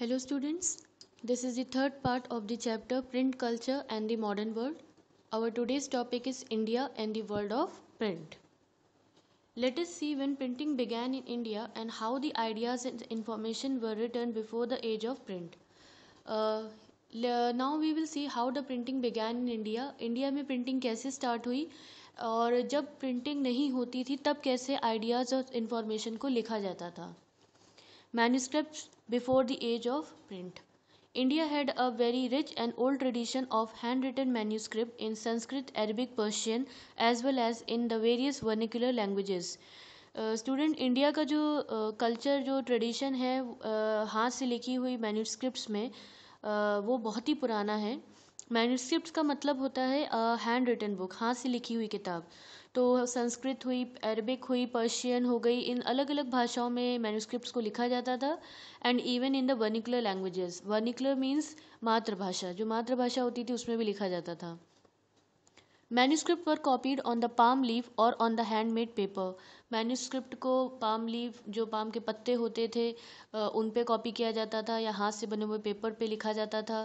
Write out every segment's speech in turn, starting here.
Hello students this is the third part of the chapter print culture and the modern world our today's topic is India and the world of print let us see when printing began in India and how the ideas and information were written before the age of print now we will see how the printing began in India India में printing कैसे start हुई और जब printing नहीं होती थी तब कैसे आइडियाज और इन्फॉर्मेशन को लिखा जाता था manuscripts before the age of print. India had a very rich and old tradition of handwritten manuscript in Sanskrit, Arabic, Persian as well as in the various vernacular languages. Student uh, India का जो culture uh, जो tradition है uh, हाथ से लिखी हुई manuscript में uh, वो बहुत ही पुराना है मैन्यूस्क्रिप्ट का मतलब होता है हैंड रिटन बुक हाथ से लिखी हुई किताब तो संस्कृत हुई अरबिक हुई पर्शियन हो गई इन अलग अलग भाषाओं में मैन्यूस्क्रिप्ट को लिखा जाता था and even in the vernacular languages vernacular means मातृभाषा जो मातृभाषा होती थी उसमें भी लिखा जाता था manuscript were copied on the palm leave और on the handmade paper manuscript को पाम लीव जो पाम के पत्ते होते थे उन पे कॉपी किया जाता था या हाथ से बने हुए पेपर पे लिखा जाता था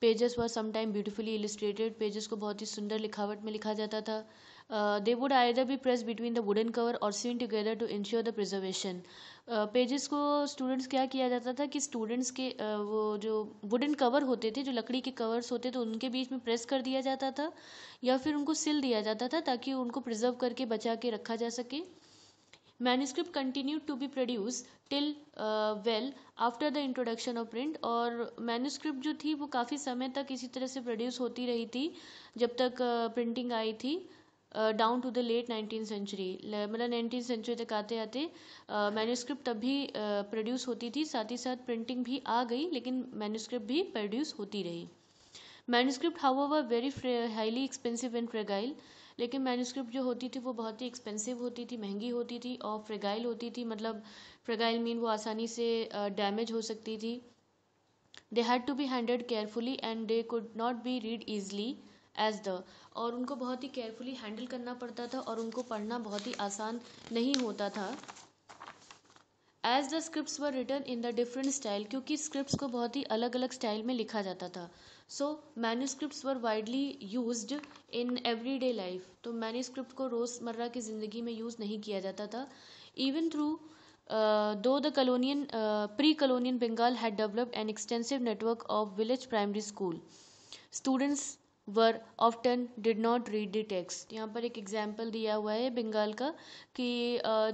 pages were sometime beautifully illustrated pages को बहुत ही सुंदर लिखावट में लिखा जाता था they would either be press between the wooden cover or sewn together to ensure the preservation pages को स्टूडेंट्स क्या किया जाता था कि स्टूडेंट्स के uh, वो जो वुडन कवर होते थे जो लकड़ी के कवर्स होते थे तो उनके बीच में प्रेस कर दिया जाता था या फिर उनको सिल दिया जाता था ताकि उनको प्रिजर्व करके बचा के रखा जा सके manuscript continue to be produce till well after the introduction of print और मैन्यूस्क्रिप्ट जो थी वो काफ़ी समय तक इसी तरह से प्रोड्यूस होती रही थी जब तक प्रिंटिंग uh, आई थी down to the late nineteen century मतलब नाइनटीन सेंचुरी तक आते आते मैन्यूस्क्रिप्ट तब भी प्रोड्यूस होती थी साथ ही साथ प्रिंटिंग भी आ गई लेकिन मैन्यूस्क्रिप्ट भी प्रोड्यूस होती रही manuscript however very highly expensive and fragile लेकिन मैन्यूस्क्रिप्ट जो होती थी वो बहुत ही एक्सपेंसिव होती थी महंगी होती थी और फ्रेगाइल होती थी मतलब फ्रेगाइल मीन वो आसानी से डैमेज uh, हो सकती थी they had to be handled carefully and they could not be read easily as the और उनको बहुत ही केयरफुली हैंडल करना पड़ता था और उनको पढ़ना बहुत ही आसान नहीं होता था as the script were written in the different style क्योंकि स्क्रिप्ट को बहुत ही अलग अलग स्टाइल में लिखा जाता था so manuscript were widely use in every day life तो मैन्यूस्क्रिप्ट को रोज़मर्रा की ज़िंदगी में यूज़ नहीं किया जाता था इवन थ्रू दो the colonial pre colonial Bengal had developed an extensive network of village primary school students were often did not read the text यहाँ पर एक एग्जाम्पल दिया हुआ है बंगाल का कि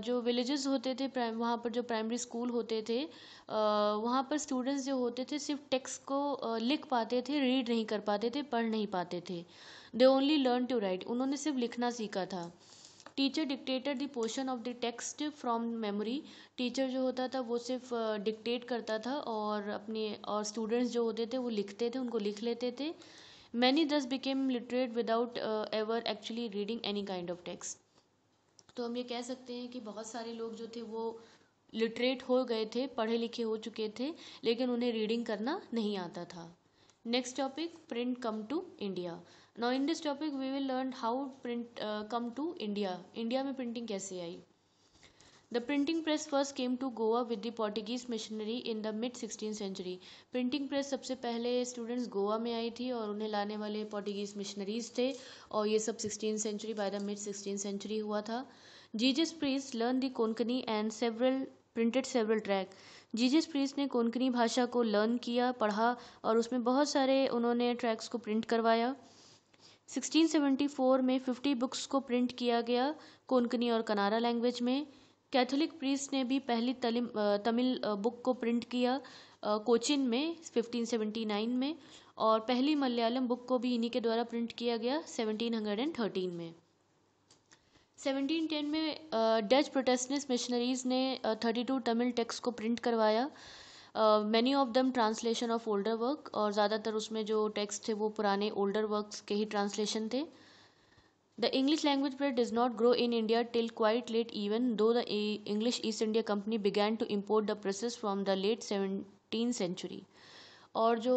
जो विलेजेस होते थे प्राइम वहाँ पर जो प्राइमरी स्कूल होते थे वहाँ पर स्टूडेंट्स जो होते थे सिर्फ टेक्स्ट को लिख पाते थे रीड नहीं कर पाते थे पढ़ नहीं पाते थे they only learn to write उन्होंने सिर्फ लिखना सीखा था teacher dictated the portion of the text from memory teacher जो होता था वो सिर्फ डिक्टेट करता था और अपने और स्टूडेंट्स जो होते थे वो लिखते थे उनको लिख लेते थे many thus became literate without ever actually reading any kind of text तो हम ये कह सकते हैं कि बहुत सारे लोग जो थे वो लिटरेट हो गए थे पढ़े लिखे हो चुके थे लेकिन उन्हें रीडिंग करना नहीं आता था next topic print come to India now in this topic we will learn how print come to India India में प्रिंटिंग कैसे आई The printing press first came to Goa with the Portuguese missionary in the mid 16th century. Printing press सबसे पहले students Goa में आई थी और उन्हें लाने वाले Portuguese missionaries थे और ये सब 16th century by the mid 16th century हुआ था. Jesus Priest learned the Konkani and several printed several tract Jesuit priest ने कोंकणी भाषा को लर्न किया पढ़ा और उसमें बहुत सारे उन्होंने ट्रैक्स को प्रिंट करवाया 1674 में 50 बुक्स को प्रिंट किया गया कोंकणी और कनारा लैंग्वेज में कैथोलिक प्रीस्ट ने भी पहली तमिल बुक को प्रिंट किया कोचिन में 1579 में और पहली मलयालम बुक को भी इन्हीं के द्वारा प्रिंट किया गया 1713 में 1710 में डच प्रोटेस्टेंट मिशनरीज ने 32 तमिल टेक्स्ट को प्रिंट करवाया many of them translation of older work और ज़्यादातर उसमें जो टेक्स्ट थे वो पुराने ओल्डर वर्क्स के ही ट्रांसलेशन थे The English language bread does not grow in India till quite late even though the English East India Company began to import the process from the late 17th century. और जो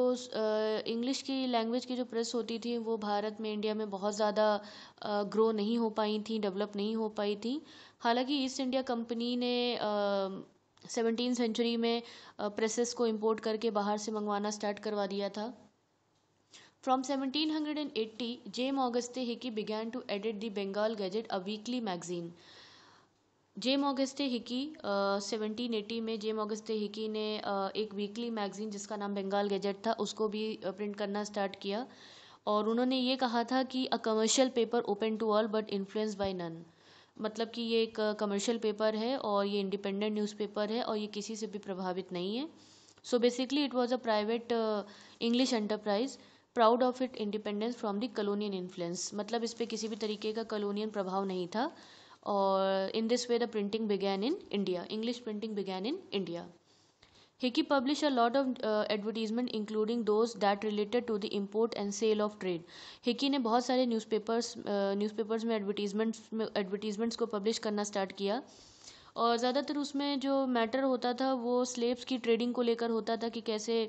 English की language की जो press होती थी वो भारत में India में बहुत ज़्यादा ग्रो नहीं हो पाई थी डेवलप नहीं हो पाई थी हालांकि ईस्ट इंडिया कंपनी ने सेवनटीन सेंचुरी में प्रेसेस को इंपोर्ट करके बाहर से मंगवाना स्टार्ट करवा दिया था From 1780, James Auguste Hickey began to edit the Bengal Gazette, a weekly magazine. James Augustus Hicky seventeen eighty में जेम ऑगस्टे हिकी ने uh, एक वीकली मैगज़ीन जिसका नाम बंगाल गैजेट था उसको भी प्रिंट uh, करना स्टार्ट किया और उन्होंने ये कहा था कि a commercial paper open to all but influence by none मतलब कि ये एक कमर्शियल uh, पेपर है और ये इंडिपेंडेंट न्यूज़पेपर है और ये किसी से भी प्रभावित नहीं है so basically it was a private English enterprise proud of it independence from the colonial influence मतलब इस पर किसी भी तरीके का कलोनियन प्रभाव नहीं था और in this way the printing began in India English printing began in India Hicky publish a lot of advertisement including those that related to the import and sale of trade Hicky ने बहुत सारे newspapers uh, newspapers में advertisements में advertisements को publish करना start किया और ज़्यादातर उसमें जो मैटर होता था वो स्लेब्स की ट्रेडिंग को लेकर होता था कि कैसे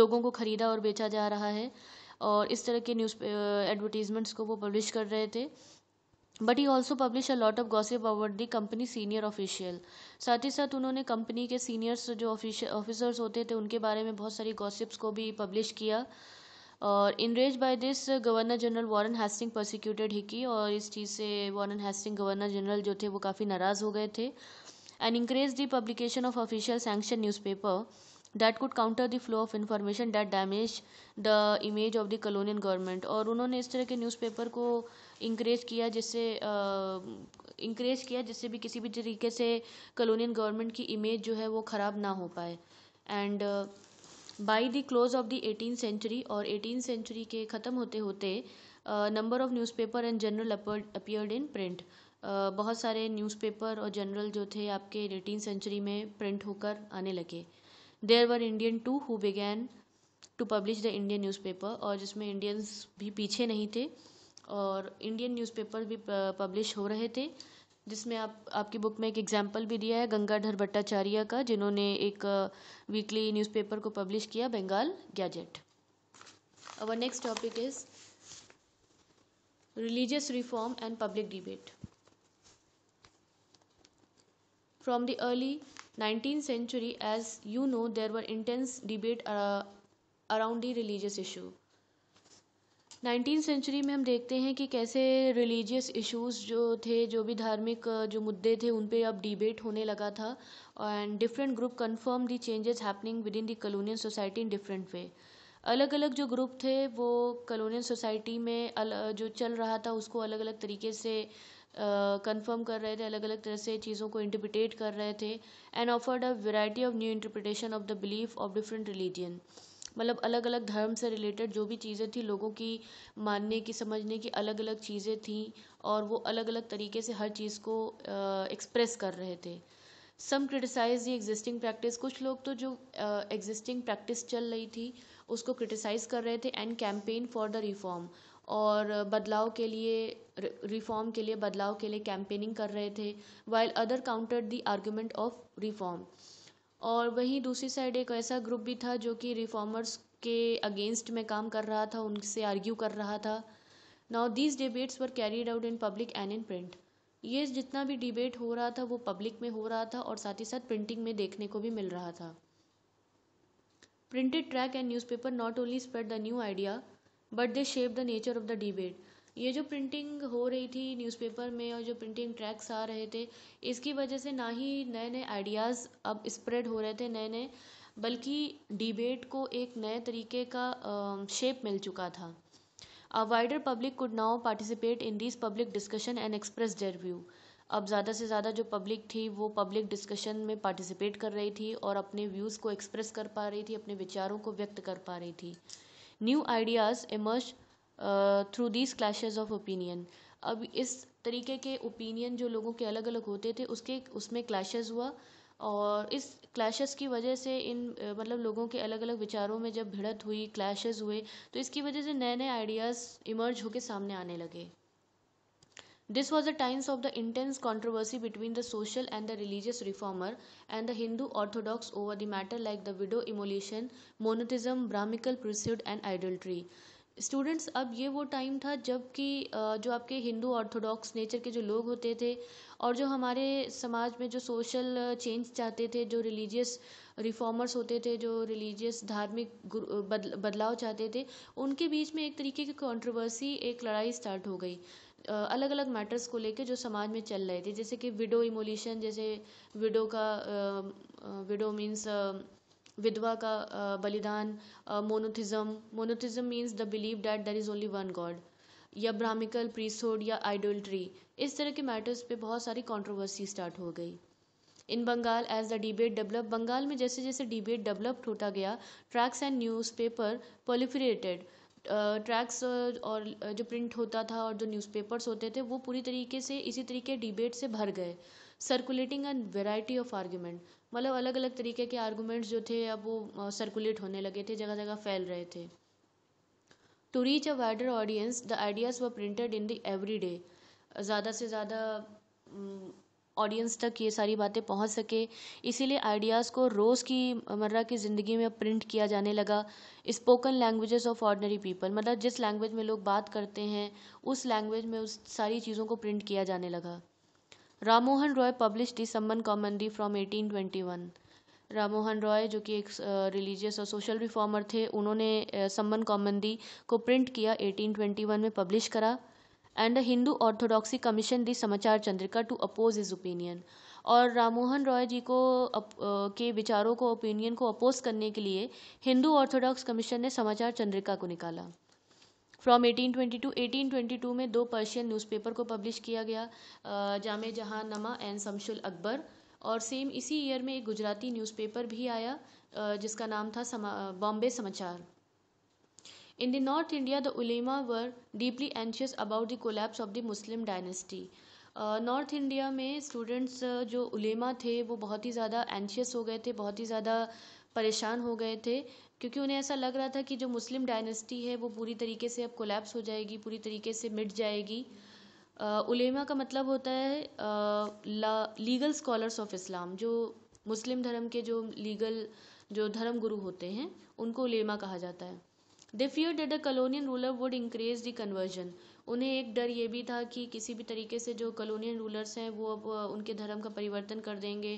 लोगों को ख़रीदा और बेचा जा रहा है और इस तरह के न्यूज़ एडवर्टीज़मेंट्स को वो पब्लिश कर रहे थे but he also publish a lot of gossip about the company senior official साथ ही साथ उन्होंने कंपनी के सीनियर्स जो ऑफिसर्स होते थे उनके बारे में बहुत सारी गॉसिप्स को भी पब्लिश किया और enraged by this governor general Warren Hastings prosecuted Hicky और इस चीज़ से वॉरन हेस्टिंग गवर्नर जनरल जो थे वो काफ़ी नाराज़ हो गए थे and encourage the publication of official sanction newspaper that could counter the flow of information that damage the image of the colonial government और उन्होंने इस तरह के न्यूज़पेपर को इंक्रेज किया जिससे इंक्रेज किया जिससे भी किसी भी तरीके से कलोनियन गवर्नमेंट की इमेज जो है वो ख़राब ना हो पाए and by the close of the eighteen century और एटीन सेंचुरी के ख़त्म होते होते number of newspaper and journal appeared in print बहुत सारे न्यूज़पेपर और जनरल जो थे आपके एटीन सेंचुरी में प्रिंट होकर आने लगे there were Indian too who began to publish the Indian newspaper और जिसमें इंडियंस भी पीछे नहीं थे और इंडियन न्यूज़पेपर भी पब्लिश हो रहे थे जिसमें आप आपकी बुक में एक एग्जाम्पल भी दिया है गंगाधर भट्टाचार्य का जिन्होंने एक वीकली न्यूज़पेपर को पब्लिश किया Bengal Gazette our next topic is religious reform and public debate from the early 19th century, as you know, there were intense debate uh, around the religious issue. 19th century में हम देखते हैं कि कैसे religious issues जो थे जो भी धार्मिक uh, जो मुद्दे थे उन पे अब डिबेट होने लगा था and different group confront the changes happening within the colonial society in different way अलग अलग जो ग्रुप थे वो कलोनियल सोसाइटी में अल, जो चल रहा था उसको अलग अलग तरीके से कंफर्म कर रहे थे अलग अलग तरह से चीज़ों को इंटरप्रिटेट कर रहे थे and offered a variety of new interpretation of the belief of different religion मतलब अलग अलग धर्म से रिलेटेड जो भी चीज़ें थी लोगों की मानने की समझने की अलग अलग चीज़ें थीं और वो अलग अलग तरीके से हर चीज़ को एक्सप्रेस कर रहे थे some criticise the existing practice कुछ लोग तो जो एग्जिस्टिंग uh, प्रैक्टिस चल रही थी उसको क्रिटिसाइज कर रहे थे and campaign for the reform और बदलाव के लिए रिफॉर्म के लिए बदलाव के लिए कैंपेनिंग कर रहे थे while other counter the argument of reform और वहीं दूसरी साइड एक ऐसा ग्रुप भी था जो कि रिफॉर्मर्स के अगेंस्ट में काम कर रहा था उनसे आर्ग्यू कर रहा था now these debates were carried out in public and in print ये जितना भी डिबेट हो रहा था वो पब्लिक में हो रहा था और साथ ही साथ प्रिंटिंग में देखने को भी मिल रहा था printed tract and newspaper not only spread the new idea but they shape the nature of the debate ये जो प्रिंटिंग हो रही थी न्यूज़पेपर में और जो प्रिंटिंग ट्रैक्स आ रहे थे इसकी वजह से ना ही नए नए आइडियाज़ अब स्प्रेड हो रहे थे नए नए बल्कि डिबेट को एक नए तरीके का शेप मिल चुका था a wider public could now participate in this public discussion and express their view अब ज़्यादा से ज़्यादा जो पब्लिक थी वो पब्लिक डिस्कशन में पार्टिसिपेट कर रही थी और अपने व्यूज़ को एक्सप्रेस कर पा रही थी अपने विचारों को व्यक्त कर पा रही थी new ideas emerge through these clashes of opinion अब इस तरीके के ओपिनियन जो लोगों के अलग अलग होते थे उसके उसमें क्लैशेज़ हुआ और इस क्लैशेस की वजह से इन uh, मतलब लोगों के अलग अलग विचारों में जब भिड़त हुई क्लैशेस हुए तो इसकी वजह से नए नए आइडियाज़ इमर्ज होकर सामने आने लगे this was the times of the intense controversy between the social and the religious reformer and the Hindu orthodox over the matter like the widow immolation monotheism Brahmanical priesthood and idolatry students अब ये वो time था जबकि जो आपके Hindu Orthodox nature के जो लोग होते थे और जो हमारे समाज में जो सोशल चेंज चाहते थे जो रिलीजियस रिफॉर्मर्स होते थे जो रिलीजियस धार्मिक बदलाव चाहते थे उनके बीच में एक तरीके की कंट्रोवर्सी एक लड़ाई स्टार्ट हो गई अलग अलग मैटर्स को लेके जो समाज में चल रहे थे जैसे कि विडो इमोलिशन जैसे विडो का विडो मीन्स विधवा का बलिदान monotheism monotheism means the believe that there is only one god या ब्राह्मिकल प्रीसोड या आइडोल्ट्री इस तरह के मैटर्स पे बहुत सारी कंट्रोवर्सी स्टार्ट हो गई in Bengal as the debate develop Bengal में जैसे जैसे डिबेट डेवलप्ड होता गया tracts and newspaper proliferated tracts और जो प्रिंट होता था और जो न्यूज़पेपर्स होते थे वो पूरी तरीके से इसी तरीके डिबेट से भर गए circulating an variety of argument मतलब अलग अलग तरीके के आर्गूमेंट्स जो थे अब वो सर्कुलेट होने लगे थे जगह जगह फैल रहे थे to reach a wider audience the ideas were printed in the every day ज़्यादा से ज़्यादा ऑडियंस तक ये सारी बातें पहुँच सके इसीलिए आइडियाज़ को रोज़ की मर्रा की ज़िंदगी में प्रिंट किया जाने लगा spoken languages of ordinary people मतलब जिस लैंग्वेज में लोग बात करते हैं उस लैंग्वेज में उस सारी चीज़ों को प्रिंट किया जाने लगा Mohan Roy publish the Sambad Kaumudi from Ram Mohan Roy जो कि एक रिलीजियस और सोशल रिफॉर्मर थे उन्होंने सम्मन कॉमेंडी को प्रिंट किया वन में पब्लिश करा and the Hindu orthodoxy commission the Samachar Chandrika to oppose his opinion और राममोहन रॉय जी को अप, आ, के विचारों को ओपिनियन को अपोज करने के लिए हिंदू ऑर्थोडॉक्स कमीशन ने समाचार चंद्रिका को निकाला फ्रॉम 1822 टू में दो पर्शियन न्यूज़पेपर को पब्लिश किया गया जाम जहां नमा एंड शमशुल अकबर और सेम इसी ईयर में एक गुजराती न्यूज़पेपर भी आया जिसका नाम था समा बॉम्बे समाचार In the North India, the ulema were deeply anxious about the collapse of the Muslim dynasty. North uh, India में स्टूडेंट्स uh, जो उलेमा थे वो बहुत ही ज़्यादा एंशियस हो गए थे बहुत ही ज़्यादा परेशान हो गए थे क्योंकि उन्हें ऐसा लग रहा था कि जो मुस्लिम डायनेस्टी है वो पूरी तरीके से अब कोलेप्स हो जाएगी पूरी तरीके से मिट जाएगी उलेमा uh, का मतलब होता है लीगल स्कॉलर्स ऑफ इस्लाम जो मुस्लिम धर्म के जो लीगल जो धर्म गुरु होते हैं उनको उलेमा कहा जाता है they feared that the colonial ruler would encourage the conversion उन्हें एक डर ये भी था कि किसी भी तरीके से जो कलोनियन रूलर्स हैं वो अब उनके धर्म का परिवर्तन कर देंगे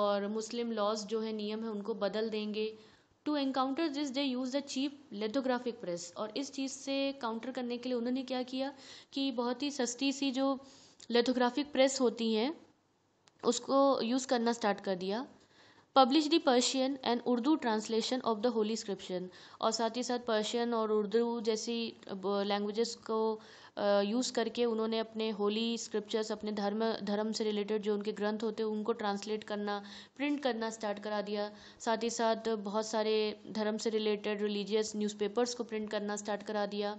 और मुस्लिम लॉज जो है नियम है उनको बदल देंगे to encounter this they use the cheap lithographic press और इस चीज़ से काउंटर करने के लिए उन्होंने क्या किया कि बहुत ही सस्ती सी जो लेथोग्राफिक प्रेस होती हैं उसको यूज़ करना स्टार्ट कर दिया publish the Persian and Urdu translation of the holy scripture और साथ ही साथ पर्शियन और उर्दू जैसी लैंग्वेजेस को यूज़ करके उन्होंने अपने होली स्क्रिप्चर्स अपने धर्म धर्म से रिलेटेड जो उनके ग्रंथ होते हैं उनको ट्रांसलेट करना प्रिंट करना स्टार्ट करा दिया साथ ही साथ बहुत सारे धर्म से रिलेटेड रिलीजियस न्यूज़पेपर्स को प्रिंट करना स्टार्ट करा दिया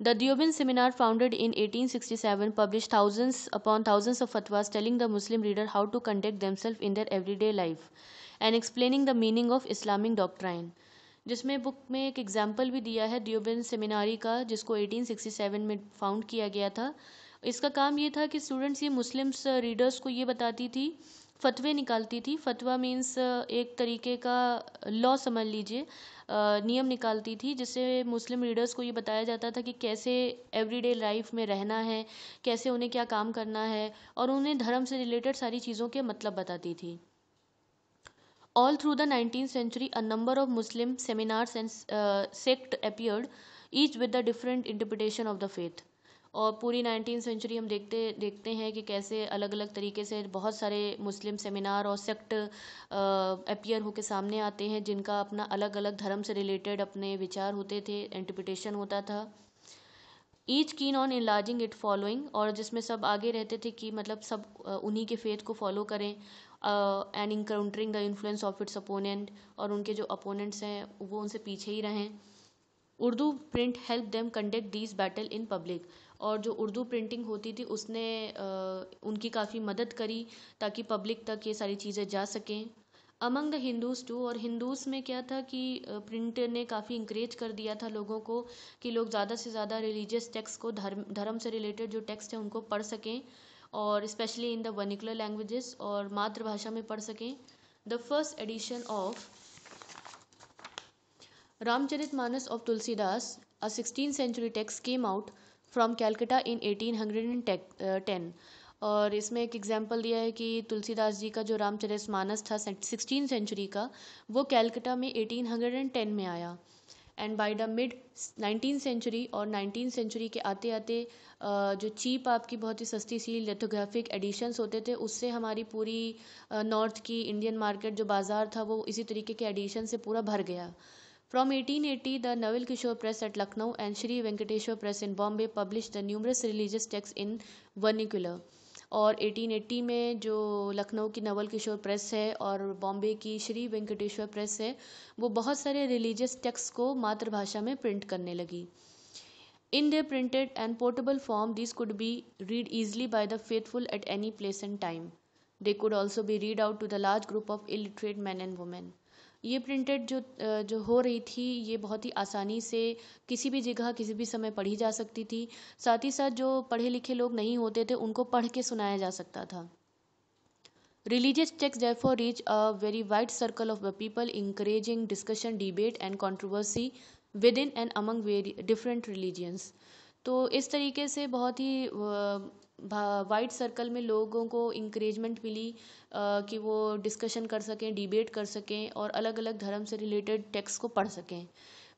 The Diobin seminar founded in 1867 published thousands upon thousands of fatwas telling the Muslim reader how to conduct themselves in their everyday life and explaining the meaning of Islamic doctrine. जिसमें book में एक example भी दिया है दियोबंद seminary का जिसको 1867 में found किया गया था इसका काम ये था कि स्टूडेंट्स ये मुस्लिम्स रीडर्स को ये बताती थी फतवे निकालती थी फतवा मीन्स एक तरीके का लॉ समझ लीजिए नियम निकालती थी जिससे मुस्लिम रीडर्स को ये बताया जाता था कि कैसे एवरीडे लाइफ में रहना है कैसे उन्हें क्या काम करना है और उन्हें धर्म से रिलेटेड सारी चीज़ों के मतलब बताती थी all through the nineteen century a number of Muslim seminars and sect appeared each with the different interpretation of the faith और पूरी नाइनटीन सेंचुरी हम देखते देखते हैं कि कैसे अलग अलग तरीके से बहुत सारे मुस्लिम सेमिनार और सेक्ट अपियर होकर सामने आते हैं जिनका अपना अलग अलग धर्म से रिलेटेड अपने विचार होते थे इंटरप्रिटेशन होता था each keen on लाजिंग it following और जिसमें सब आगे रहते थे कि मतलब सब उन्हीं के फेथ को फॉलो करें and encountering the influence of its opponent और उनके जो अपोनेंट्स हैं वो उनसे पीछे ही रहें Urdu print help them conduct these battle in public और जो उर्दू प्रिंटिंग होती थी उसने उनकी काफ़ी मदद करी ताकि पब्लिक तक ये सारी चीज़ें जा सकें अमंग द हिंदूज़ टू और हिंदूज़ में क्या था कि प्रिंट ने काफ़ी इंक्रेज कर दिया था लोगों को कि लोग ज़्यादा से ज़्यादा रिलीजियस टेक्स्ट को धर्म धर्म से रिलेटेड जो टेक्स्ट है उनको पढ़ सकें और specially in the vernacular languages और मातृभाषा में पढ़ सकें the first edition of Ramcharit Manas of Tulsidas a sixteen century text, came out from Calcutta in eighteen hundred and ten और इसमें एक एग्जाम्पल दिया है कि तुलसीदास जी का जो रामचरित मानस था सिक्सटीन सेंचुरी का वो कैलकटा में एटीन हंड्रेड एंड टेन में आया and by the mid nineteen century और नाइनटीन सेंचुरी के आते आते जो चीप आपकी बहुत ही सस्ती सी लेथोग्राफिक एडिशंस होते थे उससे हमारी पूरी नॉर्थ की इंडियन मार्केट जो बाज़ार था वो इसी तरीके के एडिशन से पूरा भर गया From 1880, the Navil Kishore Press at Lucknow and Sri Venkateshwar Press in Bombay published the numerous religious texts in vernacular. और 1880 में जो लखनऊ की नवल किशोर प्रेस है और बॉम्बे की श्री वेंकटेश्वर प्रेस है वो बहुत सारे रिलीजियस टेक्स्ट को मातृभाषा में प्रिंट करने लगी in the printed and portable form this could be read easily by the faithful at any place and time they could also be read out to the large group of illiterate man and women ये printed जो जो हो रही थी ये बहुत ही आसानी से किसी भी जगह किसी भी समय पढ़ी जा सकती थी साथ ही साथ जो पढ़े लिखे लोग नहीं होते थे उनको पढ़ के सुनाया जा सकता था religious texts therefore reach a very wide circle of the people encouraging discussion debate and controversy within and among different religions तो इस तरीके से बहुत ही वाइड सर्कल में लोगों को इंकरेजमेंट मिली कि वो डिस्कशन कर सकें डिबेट कर सकें और अलग अलग धर्म से रिलेटेड टेक्स्ट को पढ़ सकें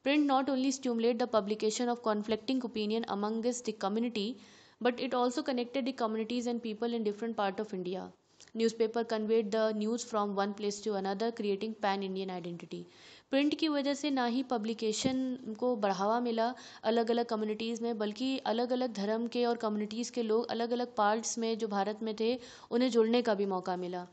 print not only stimulate the publication of conflicting opinion among this the community but it also connected the communities and people in different part of India newspaper conveyed the news from one place to another creating pan Indian identity print की वजह से ना ही publication को बढ़ावा मिला अलग अलग communities में बल्कि अलग अलग धर्म के और कम्युनिटीज़ के लोग अलग अलग पार्ट्स में जो भारत में थे उन्हें जुड़ने का भी मौका मिला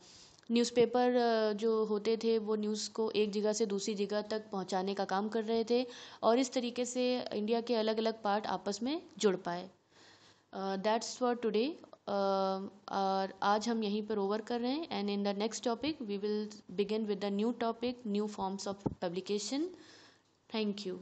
न्यूज़पेपर जो होते थे वो न्यूज़ को एक जगह से दूसरी जगह तक पहुंचाने का काम कर रहे थे और इस तरीके से इंडिया के अलग अलग पार्ट आपस में जुड़ पाए दैट्स फॉर टुडे Um, और आज हम यहीं पर ओवर कर रहे हैं and in the next topic we will begin with the new topic new forms of publication thank you